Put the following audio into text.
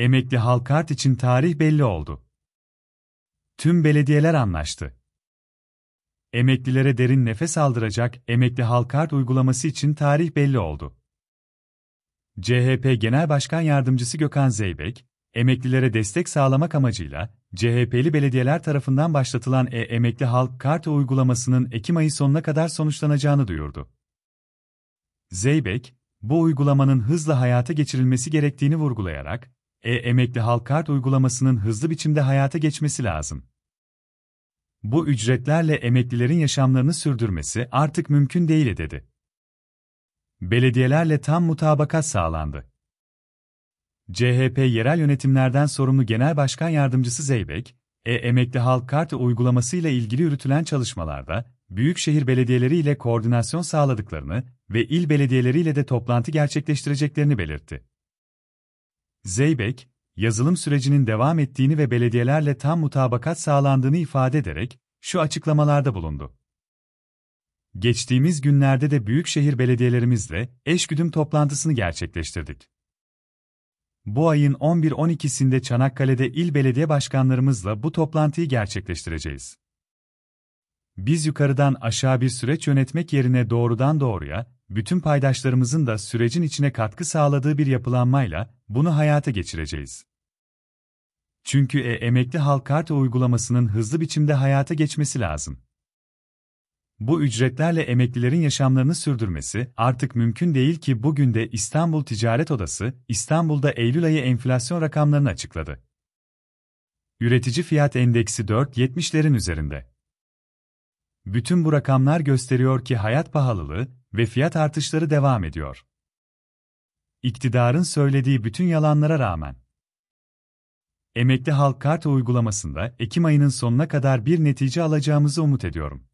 Emekli halk art için tarih belli oldu. Tüm belediyeler anlaştı. Emeklilere derin nefes aldıracak emekli halk art uygulaması için tarih belli oldu. CHP Genel Başkan Yardımcısı Gökhan Zeybek, emeklilere destek sağlamak amacıyla CHP'li belediyeler tarafından başlatılan e emekli halk kartı uygulamasının Ekim ayı sonuna kadar sonuçlanacağını duyurdu. Zeybek, bu uygulamanın hızla hayata geçirilmesi gerektiğini vurgulayarak, e emekli halk kart uygulamasının hızlı biçimde hayata geçmesi lazım. Bu ücretlerle emeklilerin yaşamlarını sürdürmesi artık mümkün değil dedi. Belediyelerle tam mutabakat sağlandı. CHP yerel yönetimlerden sorumlu Genel Başkan Yardımcısı Zeybek, e emekli halk kartı uygulamasıyla ilgili yürütülen çalışmalarda büyükşehir belediyeleriyle koordinasyon sağladıklarını ve il belediyeleriyle de toplantı gerçekleştireceklerini belirtti. Zeybek, yazılım sürecinin devam ettiğini ve belediyelerle tam mutabakat sağlandığını ifade ederek şu açıklamalarda bulundu. Geçtiğimiz günlerde de büyükşehir belediyelerimizle eşgüdüm toplantısını gerçekleştirdik. Bu ayın 11-12'sinde Çanakkale'de il belediye başkanlarımızla bu toplantıyı gerçekleştireceğiz. Biz yukarıdan aşağı bir süreç yönetmek yerine doğrudan doğruya bütün paydaşlarımızın da sürecin içine katkı sağladığı bir yapılanmayla bunu hayata geçireceğiz. Çünkü e emekli halk kartı uygulamasının hızlı biçimde hayata geçmesi lazım. Bu ücretlerle emeklilerin yaşamlarını sürdürmesi artık mümkün değil ki bugün de İstanbul Ticaret Odası, İstanbul'da Eylül ayı enflasyon rakamlarını açıkladı. Üretici fiyat endeksi 4.70'lerin üzerinde. Bütün bu rakamlar gösteriyor ki hayat pahalılığı, ve fiyat artışları devam ediyor. İktidarın söylediği bütün yalanlara rağmen. Emekli Halk Karta uygulamasında Ekim ayının sonuna kadar bir netice alacağımızı umut ediyorum.